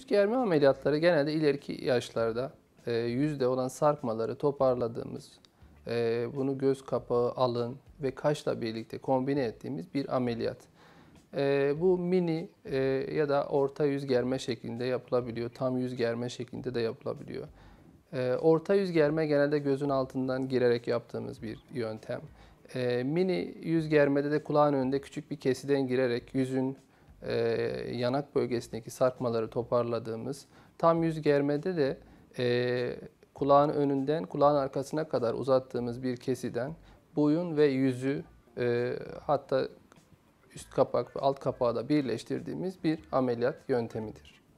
Yüz germe ameliyatları genelde ileriki yaşlarda e, yüzde olan sarkmaları toparladığımız, e, bunu göz kapağı, alın ve kaşla birlikte kombine ettiğimiz bir ameliyat. E, bu mini e, ya da orta yüz germe şeklinde yapılabiliyor. Tam yüz germe şeklinde de yapılabiliyor. E, orta yüz germe genelde gözün altından girerek yaptığımız bir yöntem. E, mini yüz germede de kulağın önünde küçük bir kesiden girerek yüzün e, yanak bölgesindeki sarkmaları toparladığımız, tam yüz germede de e, kulağın önünden kulağın arkasına kadar uzattığımız bir kesiden boyun ve yüzü e, hatta üst kapak ve alt kapağı da birleştirdiğimiz bir ameliyat yöntemidir.